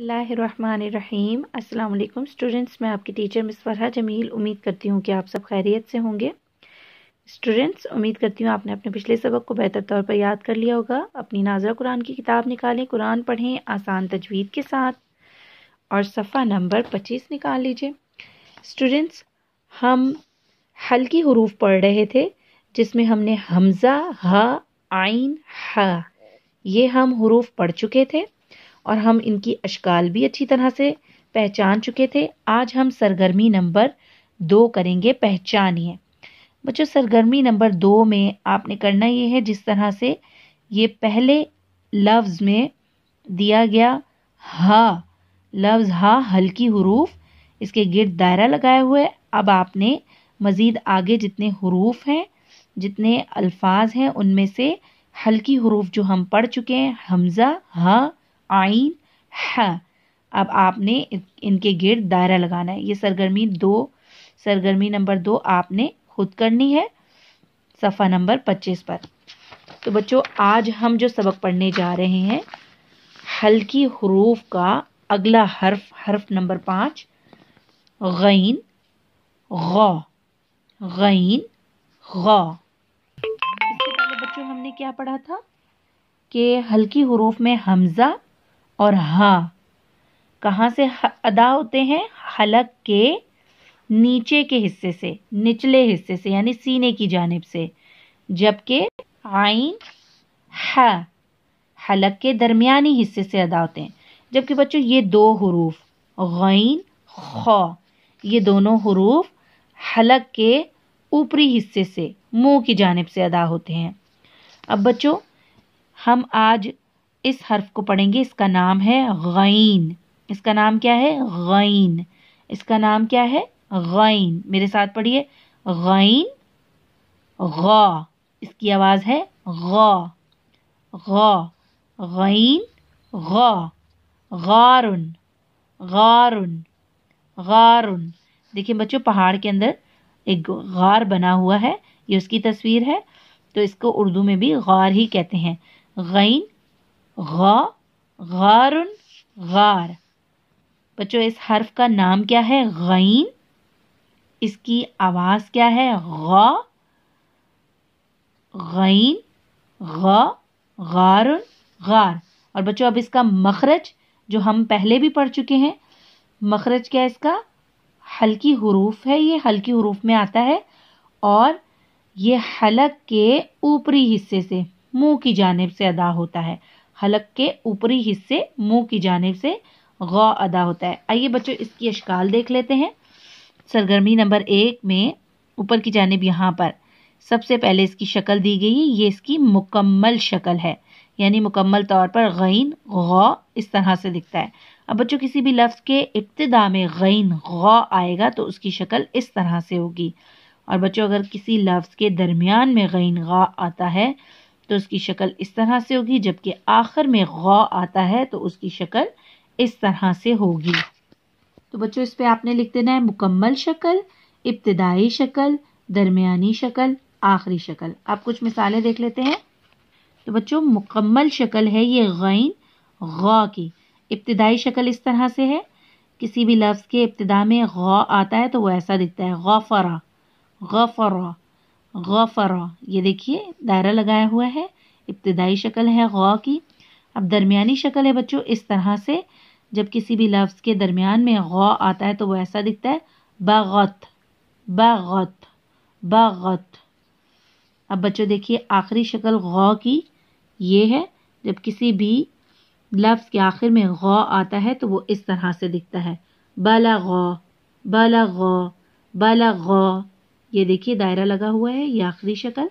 बसमीम अल्लाम स्टूडेंट्स मैं आपकी टीचर मिस फरहा जमील उम्मीद करती हूँ कि आप सब खैरियत से होंगे स्टूडेंट्स उम्मीद करती हूँ आपने अपने पिछले सबक को बेहतर तौर पर याद कर लिया होगा अपनी नाजरा कुरान की किताब निकालें कुरान पढ़ें आसान तजवीद के साथ और सफ़ा नंबर पच्चीस निकाल लीजिए स्टूडेंट्स हम हल्की हरूफ पढ़ रहे थे जिसमें हमने हमज़ा ह आइन ह ये हम हरूफ पढ़ चुके थे और हम इनकी अशकाल भी अच्छी तरह से पहचान चुके थे आज हम सरगर्मी नंबर दो करेंगे पहचानिए बच्चों सरगर्मी नंबर दो में आपने करना ये है जिस तरह से ये पहले लफ्ज़ में दिया गया हा लफ्ज़ हा हल्की हरूफ इसके गिर्द दायरा लगाया हुआ है अब आपने मज़ीद आगे जितने हरूफ हैं जितने अल्फाज हैं उनमें से हल्की हरूफ जो हम पढ़ चुके हैं हमज़ा हा आइन ह अब आपने इनके गिर दायरा लगाना है ये सरगर्मी दो सरगर्मी नंबर दो आपने खुद करनी है सफ़ा नंबर पच्चीस पर तो बच्चों आज हम जो सबक पढ़ने जा रहे हैं हल्की हरूफ का अगला हर्फ हर्फ नंबर पाँच गैन गौ गैन गौ इससे पहले बच्चों हमने क्या पढ़ा था कि हल्की हरूफ में हमज़ा और हा कहाँ से अदा होते हैं हलक के नीचे के हिस्से से निचले हिस्से से यानी सीने की जानब से जबकि आइन है हलक के दरमियानी हिस्से से अदा होते हैं जबकि बच्चों ये दो हरूफ गैन ख ये दोनों हरूफ हलक के ऊपरी हिस्से से मुंह की जानब से अदा होते हैं अब बच्चों हम आज इस हर्फ को पढ़ेंगे इसका नाम है गैन इसका नाम क्या है गैन इसका नाम क्या है गैन मेरे साथ पढ़िए गैन ग इसकी आवाज़ है गौ गैन ग गारुन गारुन गारुन देखिए बच्चों पहाड़ के अंदर एक गार बना हुआ है ये उसकी तस्वीर है तो इसको उर्दू में भी गार ही कहते हैं गैन गारुन गार बच्चों इस हर्फ का नाम क्या है गईन इसकी आवाज़ क्या है गईन गारुन गार और बच्चों अब इसका मखरज जो हम पहले भी पढ़ चुके हैं मखरज क्या है इसका हल्की हरूफ है ये हल्की हरूफ में आता है और ये हलक के ऊपरी हिस्से से मुंह की जानब से अदा होता है हलक के ऊपरी हिस्से मुंह की जानेब से गौ अदा होता है आइए बच्चों इसकी अशकाल देख लेते हैं सरगर्मी नंबर एक में ऊपर की जानब यहाँ पर सबसे पहले इसकी शक्ल दी गई है ये इसकी मुकम्मल शक्ल है यानी मुकम्मल तौर पर गैन गौ इस तरह से दिखता है अब बच्चों किसी भी लफ्ज़ के इब्तदा में गैन गौ आएगा तो उसकी शक्ल इस तरह से होगी और बच्चों अगर किसी लफ्ज़ के दरमियान में गैन गौ आता है तो उसकी शक्ल इस तरह से होगी जबकि आखिर में गौ आता है तो उसकी शक्ल इस तरह से होगी तो बच्चों इस पर आपने लिख देना है मुकम्मल शक्ल इब्तदाई शक्ल दरमियानी शक्ल आखिरी शक्ल आप कुछ मिसालें देख लेते हैं तो बच्चों मुकम्मल शक्ल है ये गैन गौ की इब्तदाई शक्ल इस तरह से है किसी भी लफ्ज़ के इब्तदा में गौ आता है तो वो ऐसा दिखता है गौफरा गौफरा गफ़रा ये देखिए दायरा लगाया हुआ है इब्तदाई शक्ल है गौ की अब दरमियानी शक्ल है बच्चों इस तरह से जब किसी भी लफ्ज़ के दरमियान में गौ आता है तो वो ऐसा दिखता है बागत बागत बागत अब बच्चों देखिए आखिरी शक्ल ग की ये है जब किसी भी लफ्ज़ के आखिर में गौ आता है तो वो इस तरह से दिखता है बाला गौ बाला गौ बाला गौ ये देखिए दायरा लगा हुआ है ये आखिरी शक्ल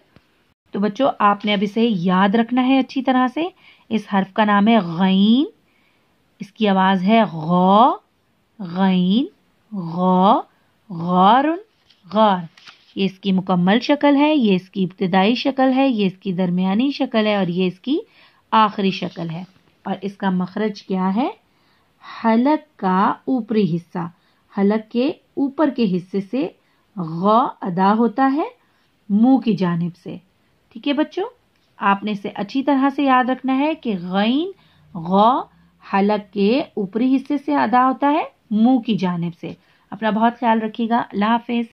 तो बच्चों आपने अब इसे याद रखना है अच्छी तरह से इस हर्फ का नाम है गईन इसकी आवाज़ है गौ गईन गौ गौर गौर ये इसकी मुकम्मल शक्ल है ये इसकी इब्तदाई शक्ल है ये इसकी दरमियानी शक्ल है और ये इसकी आखिरी शक्ल है और इसका मखरज क्या है हलक का ऊपरी हिस्सा हलक के ऊपर के हिस्से से ग अदा होता है मुंह की जानब से ठीक है बच्चों आपने इसे अच्छी तरह से याद रखना है कि गैन गौ हलक के ऊपरी हिस्से से अदा होता है मुंह की जानब से अपना बहुत ख्याल रखिएगा अल्लाह हाफिज